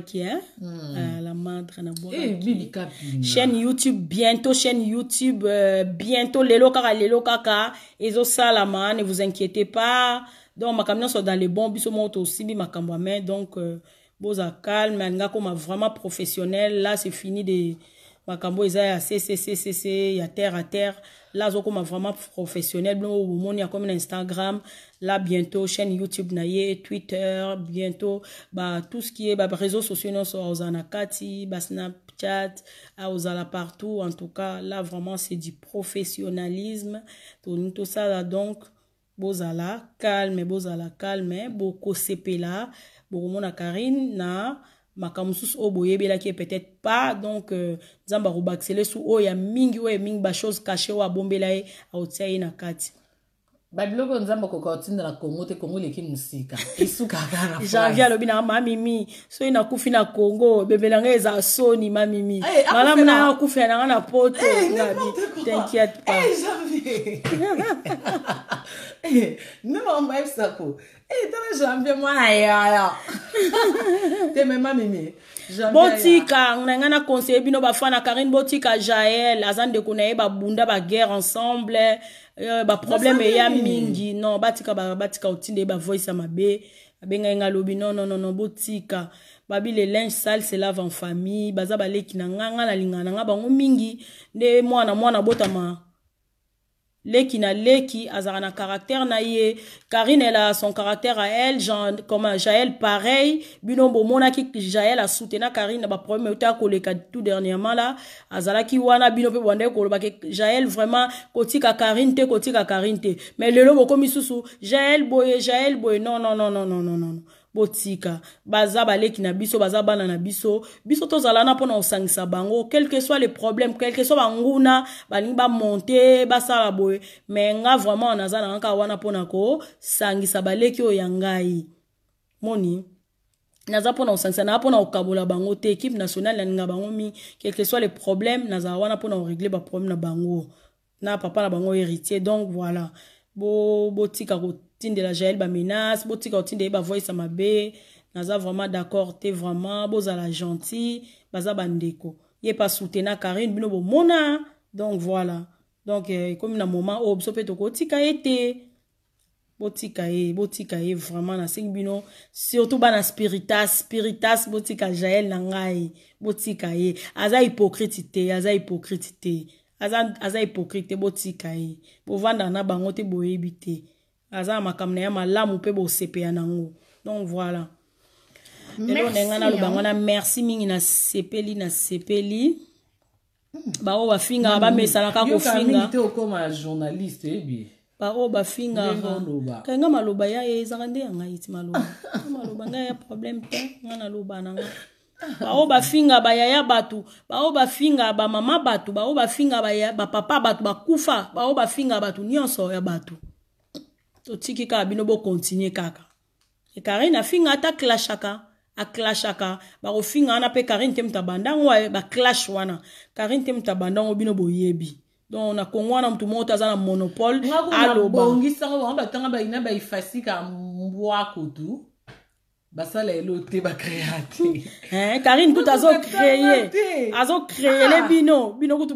qui hein? mm. euh, la madre eh, chaîne YouTube bientôt chaîne YouTube euh, bientôt lelo kaka lelo kaka ezo salama ne vous inquiétez pas donc ma camion sont dans les bons biso moto aussi bi makamba mais donc euh, boza calme nga comme vraiment professionnel là c'est fini de makambo eza ya cccc ya terre à terre la azokóma vraiment professionnel biloko bomoni akomi na instagram la bientôt chaîne youtube na ye twitter bientôt ba tout ce qui est baréseau sociaux nyonso akozala na kati basnapchat akozala ah, partout en tout cas là vraiment c'est du professionnalisme toni tosala donc bozala calme bozala calme bokosepela bokomona karine na makambo mosusu oyo boyebelaki peut-être pas donc euh, nzambe akobakisela ye su oyo ya mingi oyo mingi bashose kashe oyo abombela ye aotia ye na kati babiloko oyo nzambe akoka kotindela kongo te kongo eleki mosika esukaka na janvier alobi na mamimi soki nakufi na kongo bebele yango eza soni mamimi eh, malamu na yo akufela nanga na poto eh, ngabi tinquiète pas nemambayebisako tala janvier mwana yaya te me mamimi botika na ngai na conseiller bino bafa na karine botika jael aza ndeko na ye babunda baguerre ensemble Euh, baproblème eya mingi non batika batika otinda ye bavoice ya mabe abengai nga alobi nonnono botika babi le linge sale se lave en famille baza baleki na nga nga nalingana na nga bango mingi nde mwana mwana botama leki na leki azara na caractère na ye karine elle a son caractère à elle genre comme jael pareil mona bomonaki jael soutena karine na baproblème euta koleka tout dernièrement là ki wana binombo wande bwandeki que jael vraiment kotika karine te kotika karine te mais lelo bokomi misusu, jael boye jael boye non non non non non non non botika baza baleki na biso baza bana na biso biso tozala wana mpona kosangisa bango quelque soit le problème quelque soit banguna balingi bamonte basala boye me nga vraiment naza na kaka wana mpona kosangisa baleki oyo ya ngai moni naza mpona kosangisa naa mpona kokabola bango te équipe nationale nalinga bango mingi quelque soit le problème nazala wana mpona koregle baproblème na bango na papa na bango héritier donc voilà botika bo tindela jael bamenace botika kotinda ye bavoyisa mabe naza vraiment d'accord te vraiment bozala gentil baza bandeko ye mpe asutena karine bino bomona donc voilà donc ekomi eh, na moment oyo biso mpe tokotika ye te botika ye botika ye vraiment nasengi bino surtout bana spiritas spiritas botika jael na ngai botika ye aza hypocrite te aza hypocrite te aza, aza hypocrite te botika ye bovandaka na bango te boyebi te aza na makambo na ye malamu mpe bosepeya nango donc voilà lelo na ngai naloba ngo na merci mingi nasepeli nasepeli hmm. baoyo bafingaka bamesanaka kofinga baoyo bafingaka kai ngai maloba ya eh, ezaka nde ya ngai ti maloba maloba ngai ya problème te ngai naloba na ngai baoyo bafinga bayaya bato baoyo bafinga bamama bato baoyo bafinga bapapa bato bakufa baoyo bafinga bato nyonso ya bato totiki kaka bino bokontinue kaka e karine afinga ata klashaka aklashaka bakofinga wana mpe karine te moto abandango baclash wana karine te moto abandango bino boyebi donc na kongo wana motu moko to aza na monopole alobabongisango bango batanga baina baefasi ka mbwa kutu basala elo te bacréa te karine kutu azocréye azocréyele bino bino kutu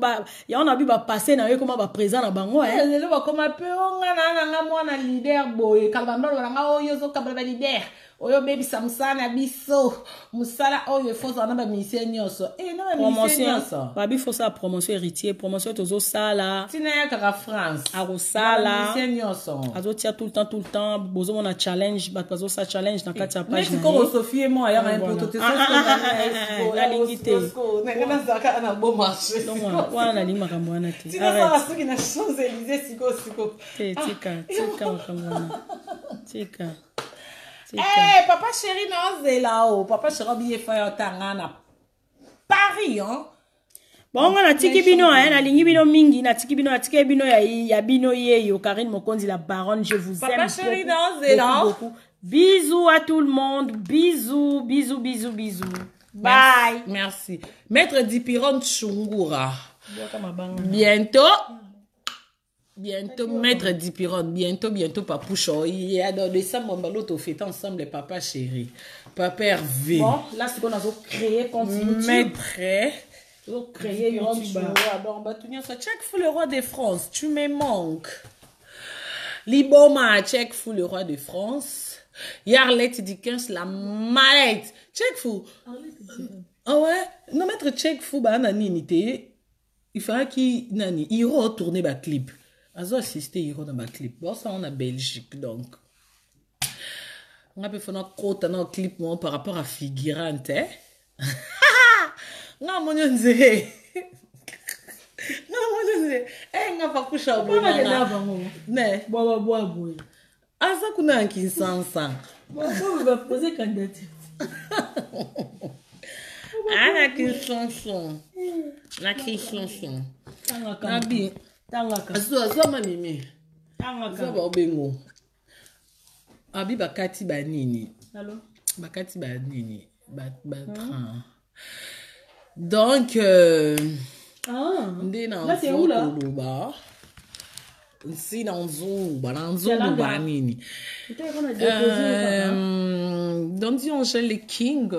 yango na bi bapasse na yo ekoma baprésent na bango lelo bakoma mpe onga na nanga mwana lider boye kala bandolo bananga oyo ozokabala balider oyobebisa mosala na biso mosala oyo efozala na bamisie nyonso babifosa promotion héritier promotion tozosala ntina ya kaka france akosala nyonso azotia tout le temps tout le temps bozomona challenge bato bazosala challenge na kati ya pageosofie mo ayaaalingi te wana nalingi makambo wana te soki na champs élysée sikoyo sikoyo te tika ah, tika ah, makambo wana ah, tika Hey, eh, papa chéri nous ze là-haut. Papa chéri obiye un tanga hein, Paris, hein? Bon on a tiki bino a hein, nalingi bino mingi tiki bino tiki bino ya, ya bino yeyo karine mokonzi la baronne je vous Papa aime chéri, beaucoup, bisous à tout le monde bisous bisous bisous bisous bye merci, merci. maître dipiron tshungura bientôt Bientôt, maître Dipiron, bientôt, bientôt, papoucho. Il y a dans décembre, on va ensemble, les papas chéri. Papa Hervé. Bon, là, c'est qu'on a créé, continue. Maître. On créé YouTube. Ah bon, bah, tout ça. Check fou le roi de France, tu me manques. Liboma, check fou le roi de France. Yarlette Dickens, la mallette. Check fou. Euh, ah ouais? Non, maître, check fou, bah, nani, il fera qui, nani, il retourne ma clip. azoassiste yeko na baclip baosala na belgique donc nga mpe fona kota na clip moko par rapport à figurante nga amoni onzee nga amoni onzee nga pakusha obonanaabangobwabwaboye aza kuna ya kinsansa bapose kandidate ana ah, kinsanson na kinsanson nabi azwa mamimi azwa baobengo abi bakati banini bakati banini batrain hmm? donc ah. euh, nde nazokoloba nsi na nzoluba na nzoluba anini dondi angele le king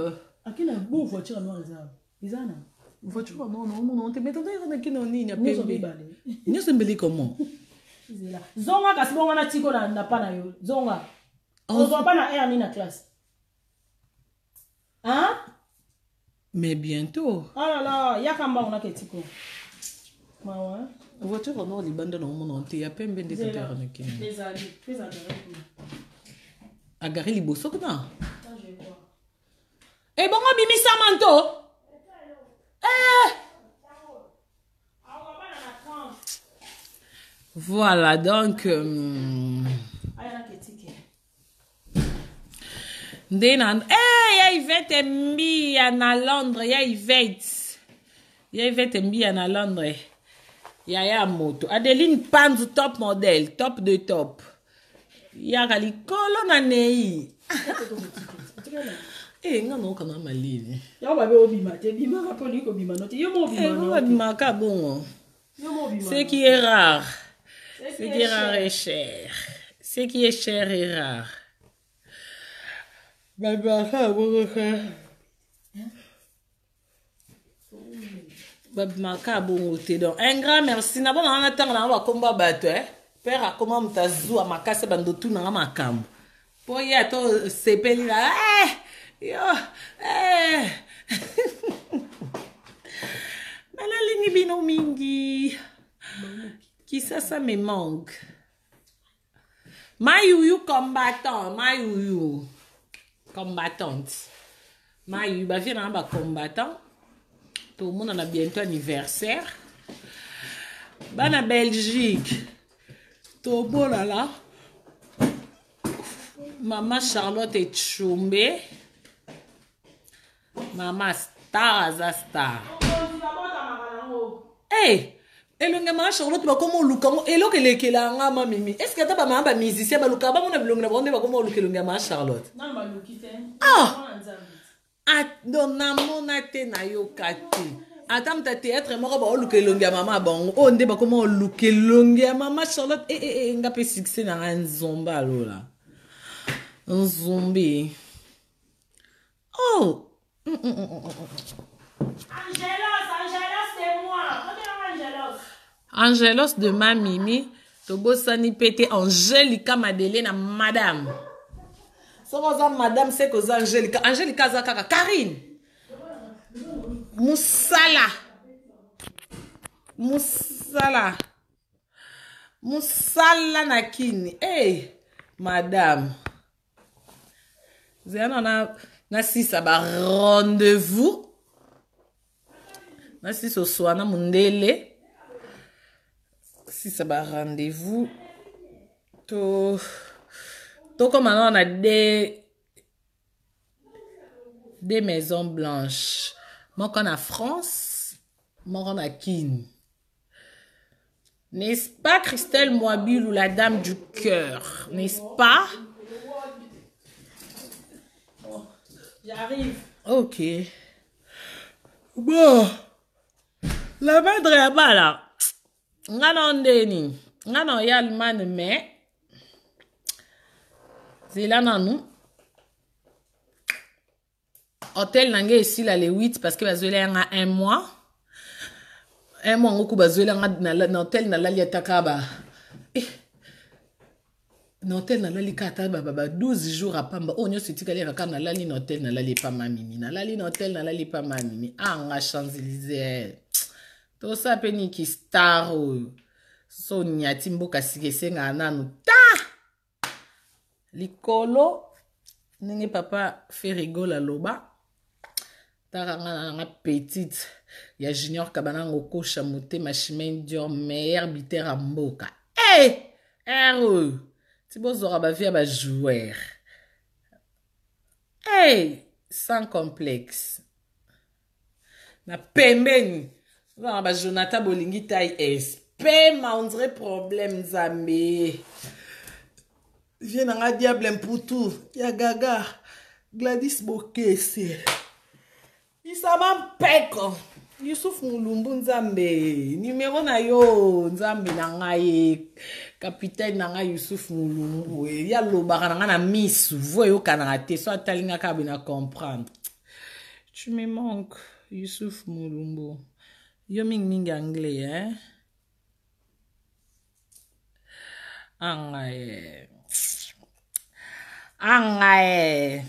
akina bo voiture noire eza eza na voiture noire naomona oh te mais tonde eza nakina onini apembe nyonso mbeli komo zonga kasi bonga na tiko na pa na yo zonga ah, ozwa pa na air nini na classe hein mais bientôt oh là là yaka mbango nake tiko mawa voiture ono libanda na omona te ya pembe nde tatere na kende agari liboso kuna ebongo bimisama nto eh Voilà, donc... Euh... nde na hey, eh, ya ivete mbia na londres ya ivete ya ivete mbia na londres ya ya moto adeline panzu top model top de top yaka likolo na nei e eh, nga na oka na malili babimaka eh, bongo ce qui est rare Ce qui est rare est cher. Ce qui est cher est rare. babimaka bongo te donc un grand merci na bana wana ntango nanga bakomba bato e père akoma moto azwa makasi bandotu nanga makambo mpo ye ata osepeli na oh, eh, yo nanalingi eh. bino mingi qui ça, ça me manque. Ma youyou combattant, ma youyou combattante. Ma youyou, bah, viens là, combattant. Tout le monde en a bientôt anniversaire. Bah, la Belgique. Tout le monde là. Maman Charlotte est chumbée. Maman star, za star. Hey! Eh, elonge masha olo ti bakoma oluka ngo eloko elekela yanga ma mimi estce ata bamama bamusicien balukaka bango na bilongi na bango nde bakoma oluka elongi ya ma charlotte don ah! ah, namona te nayoka te ata muta théâtre moko baoluka elongi ya mama bango oyo oh, nde bakoma oluka elongi ya mama charlotte ee eh, eh, eh, nga mpe succès na nga nzomba alola nzombe o oh. mm -mm -mm -mm -mm. mm. angela angelos de ma mimi tobosani mpe te angelika madele na madame soko oza madame seko oza angelika angelika aza kaka karine mosala mosala mosala na kini e eh, hey, madame zeyana na nasisa barendez-vous nasisa oswana mondele ça va rendez-vous tout tout comme on a des des maisons blanches moi on a France moi on a Kin n'est-ce pas Christelle Moabil ou la dame du cœur n'est-ce pas j'arrive ok bon la madre est bas là nga no ndeni nga no yalmani me zela nanu hotel na ngai esila le 8 parce que bazwela yanga un mois un mois yango ku bazwela yanga na hotel nalali ataka ba eh. na hotel nalali ka ata ba 12 jours apamba oyo oh, nyonso etikali yaka kaka nalali na hotel nalali epama mimi nalali na hotel nalali epama mimi anga ah, champs élysée tosa mpe niki star oyo so nyati mboka sika esengaka nanu ta likolo ndenge papa ferigol aloba taka nga na nga petite ya junior kabananga okosha motema chemin dior meilleur bitere ya mboka e eh! hey! r oyo ti bozwaka bavi ya bajoueur e eh! hey! sans complexe na pembeni ozana bajonathan bolingi tai espema ondire problème nzambe vie na nga diable mputu ya gaga gladis bokese isama mpeko yusuf mulumbu nzambe numero na yo nzambe na ngai kapitaine na ngai yusuf mulumbu ye alobaka na ngai na misu vo eyokanaka te so atalingaka abe na comprendre tu me manque yusuf mulumbu yo mingimingi anglais hein? anga e anga e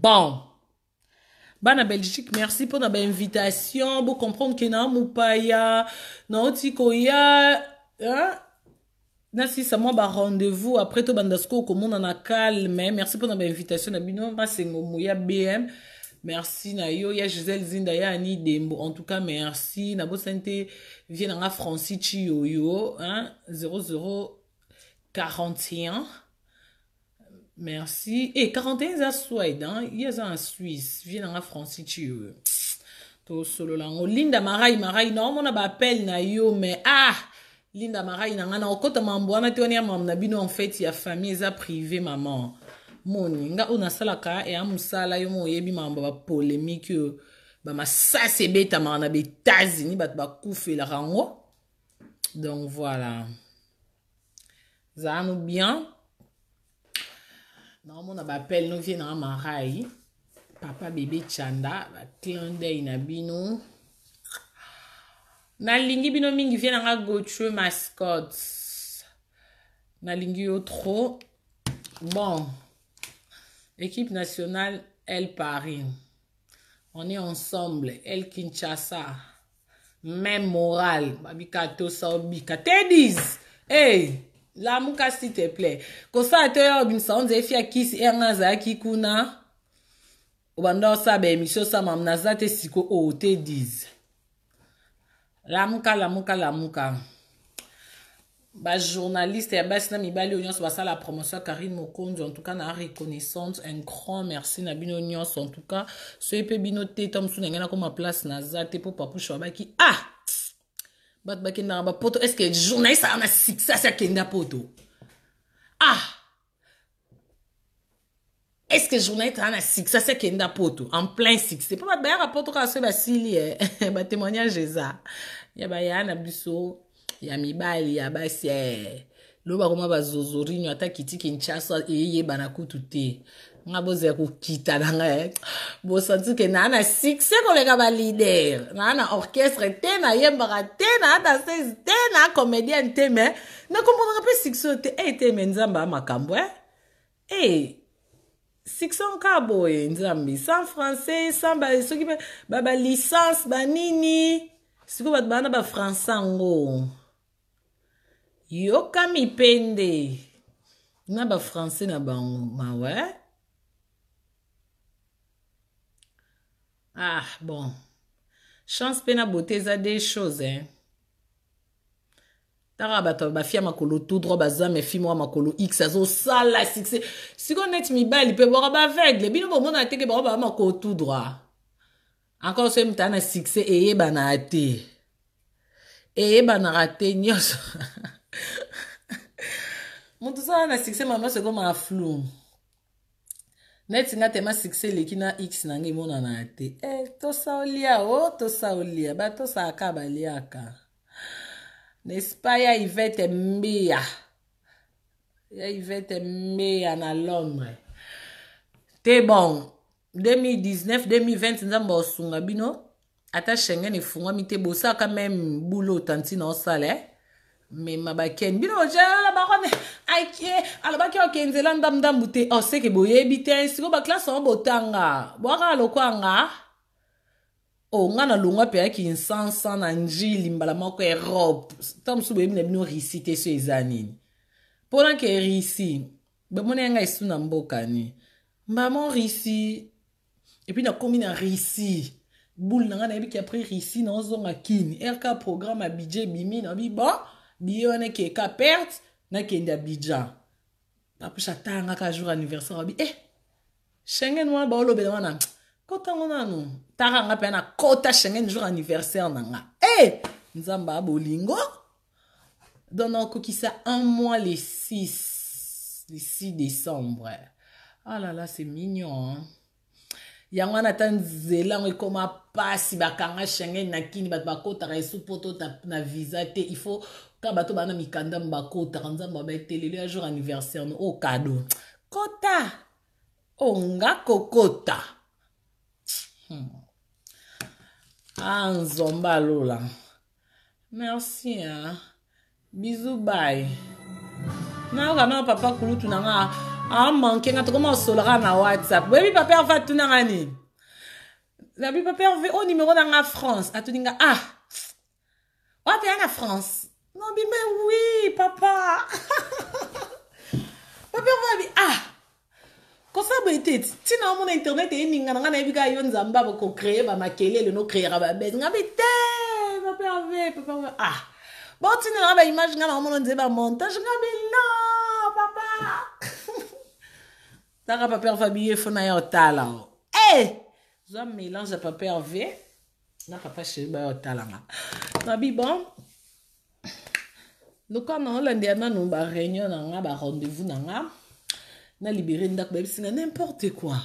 bon bana belgique merci mpona bainvitation bocomprendre ke na mopaya nauti koya nasisa mwa barendez-vous après tobanda sikoyo komona na calme merci mpona bainvitation na bino masengo moya bm merci na yo ya gisele zinda ya ani dembo en tout cas merci nabosani te vie nanga franci chiyoyo 0041 merci eh, e 41 eza swide ye eza na swisse vie nanga franci chiyoyo tosolola yango linda marai marai naomona baappel na yo mais ah linda marai na ngai na okota mambo wana te wana ya mambo na bino en fait ya famille eza privé maman moninga oyo nasalaka eya mosala yo mo oyebi makambo bapolémike oyo bamasasi ebetamaka na baetats-unis bato bakufelaka yango donc voilà zalanu bien naomona bapele novie nanga marai papa bebe chanda baclindei na bino nalingi bino mingi vie nanga gotre mascot nalingi yo trop bon L'équipe nationale, elle Paris. On est ensemble. Elle Kinshasa. Même morale. Babikato Saobika. Tedis! Hey! lamuka s'il te plaît kosala te oyo obimisa onza efi ya kisi ernga azalaki kuna obanda osala baemission osamam naza te siko oyo te 10 lamuka lamuka lamuka bajournaliste ya basi na mibali oyo nyonso basala promotion ya karine mokonzi en tout cas na reconnaissance un grand merci na bino nyonso en tout cas soki mpe bino te to mosusu na ngai nakoma place naza te mpo papushe babaki ah bato bakendaka bapoto est ce que journaliste aa na succès asi akenda poto ah est ce que journaliste aa na succès asi akenda poto en plein succès mpo bato bayaka poto kaka soki basili eh, batémoignage eza ya baya na biso ya mibali ya basi eh. loba koma bazozorinyo ata kiti kinshasa eyeyebana kutu te nga bozala kokita na ngai eh. bosanti ke naa na succès koleka balider naa na orchestre te nayembaka te naa danseuse te naa comédienne te me nakombanaka mpe succès te e te me nzambe ya makambo e e succès nka boye nzambe sans français sans soki babalicence banini sikoyo bato bana bafrançais ango yoka mipende na bafrançais na bango mawe ah bon chance mpe na beauté eza des choses hein? tara bato bafia makolo to droit bazwa mefi moko makolo x azosala succès siko neti mibali mpe bora baveugle bino bomona teke bango baba makolo to droit encore soki moto aa na succès eyebanaka te eyebanaka te nyonso mutu so aza na succès ma nyonso ekómaa flou neti nga tema succès eleki na x na nga emonana ya te e eh, tosa olia o oh, tosa olia batosaka baliaka n'est-ce pas ya ivete mbeya ya ivete mbeya na londres te bon 2019 2020 nzambe osunga bino ata shengen efungwami te bosaka meme bulota ntina osala eh? mema bakeni bino ojala barone ake alobaki okenzela ndamndambu te oseke oh, boyebi te siko baklase yango botanga bwaka lokwanga o oh, nga na longwa apeyaki nsansa na njili mbala moko erope ta mosusu boyebi na bino risi te so eza nini mpona ke risi bamoni yanga esu na mboka ni mbamo risi epui nakomi na risi boule na nga nayebi ki apres risi naozonga kini rk programme ya budget ebimi nabi bon billet wana ke ka perte nakende abidjan apusi atangaka jour anniversaire wabi e eh, shengen wana baolobela wana kotango nanu taranga mpe nakota shengen jour anniversaire na nga e eh, nzambe abolingo don nakokisa un mois le 6 le 6 décembre alala ah c'est mignon hein? yango wana ata nzela yango ekóma mpasi bakanga shengen na kini bato bakótaka esu po tota na visa te il faut ntango bato baa na mikanda bakotaka nzambe baeteleli ya jour anniversaire no o oh, kado kota onga oh, kokota hmm. anzomba ah, alola merci a bizu bai nayoka na papa kulutu nanga amanke nga tokoma osolaka na whatsapp boyebi papa erve atunanga nini nabi papa erve o oh, nimero nanga france atuninga ah oapeya na france Non, mais oui, papa. papa, on va ah. kosaba ete ntina omona internet eningana ngai nayebi kaka yo nzambe abakokreye bamakelele nokreyera ah, babese ngabe te papa ave papa ah baotinela ngai baimage ngai na omona nzebe bamontage ngabe no papa taka paper fabie fo na ye otala o e zwa mélange ya paper v na papa sheri bayo otalanga nabi bon donc wana olandeya nanu baréunion na nga barendez-vous na nga nalibere ndako bayebisi nga nimporte quoi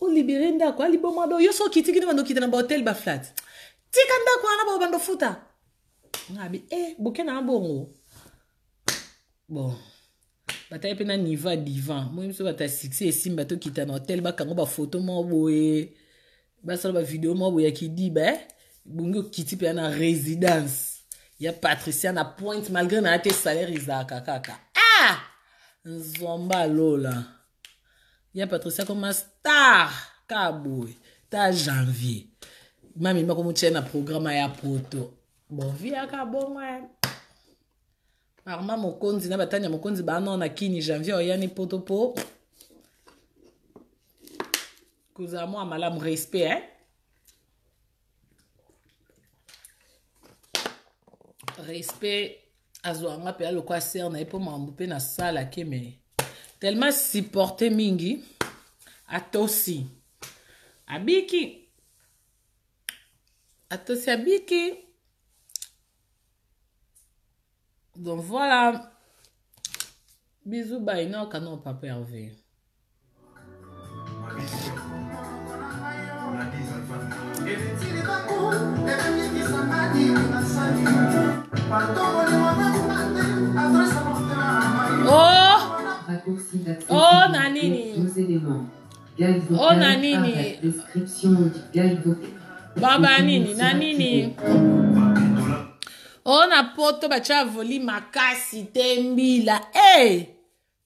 olibere ndako aliboma do yo so okitiki nde bando okita na bahotel baflat tika ndako wana bao bando futa ngabi e eh, boke na bongo bon batali mpe na niva divan moi miso bata succès esimbi bato okita na hotel bakango bafoto moko boye basala bavideo moko boye ya kidiba bungi okiti mpe ya na résidence ye patricia na pointe malgré na ya te salaire ezalaka kaka ah nzomba alola ye patricia koma star ka boye ta janvier mami makomotie na programme ya poto boviaka bongo arma mokonzi na batani ya mokonzi bana na kini janvier oyani poto mpo kozala mwa malamu respect eh? respect azwanga mpe alokwa ser na ye mpo makambo mpe nasalaki me tellement supporte mingi atosi abiki atosi abiki donc voilà bisu bainoka no papa hervé Thank you. oh oh, oh na oh, ah, nini oh na nini baba nini na nini oyo na poto batya voli makasi te mbila e hey!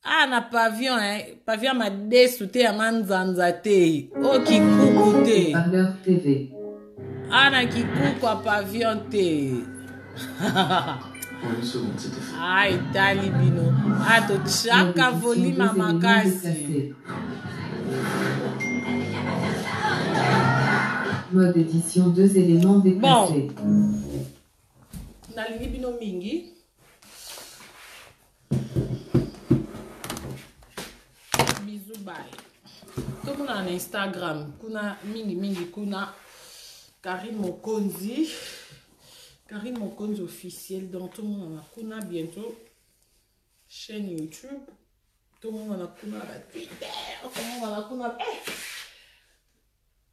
a ah, na pavion eh. pavion madesu te ya manzanza te oyo oh, kikuku te a ah, na kikuku ya pavion te Pour une seconde, c'était fait. Aïe, to voli ma kasi. Mode édition, deux éléments déplacés. Bon. bino mingi bye instagram kuna mingi, kuna karim Okonzi. Karine Mokonz officiel dans tout le monde en a bientôt chaîne YouTube tout le monde en a Twitter tout le monde en a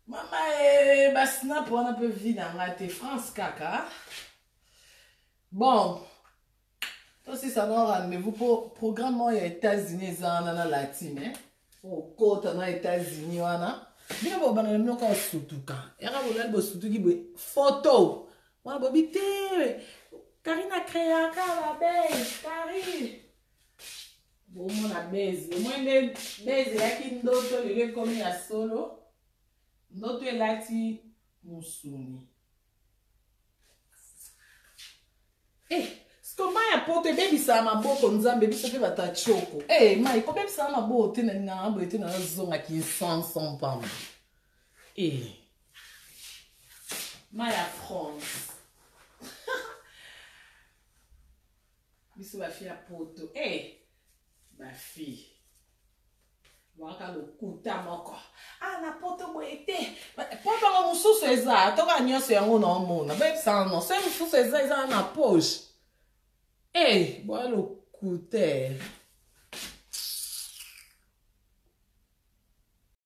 mama e basnap wana mpe vi na ngai te france kaka bon tosisanga rendez-vous mpo programme oyo ya états-unis eza wana na latine okota oh, na états-unis wana bino bobanda na biloko ya sutuka yaka bolali bosutuki boye photo wana boyebi te karine akreaka babei karine bomona beze omoi nde beze eyaki ndoto lelo ekomi ya solo ndoto elati mosuni eh, sikoma ya poto ebebisaka maboko nzambe biso mpe bato ya tioko e eh, mai kobebisaka maboko te naninganga boye te nazongaki nsansan pamba e eh. mai ya france biso bafi ya poto e hey, bafi waka lokuta moko ah na poto boye te potongo mosusu eza toka nyonso yango naomona boyebisana no se mosusu eza eza na poche e eh, hey, boya lokute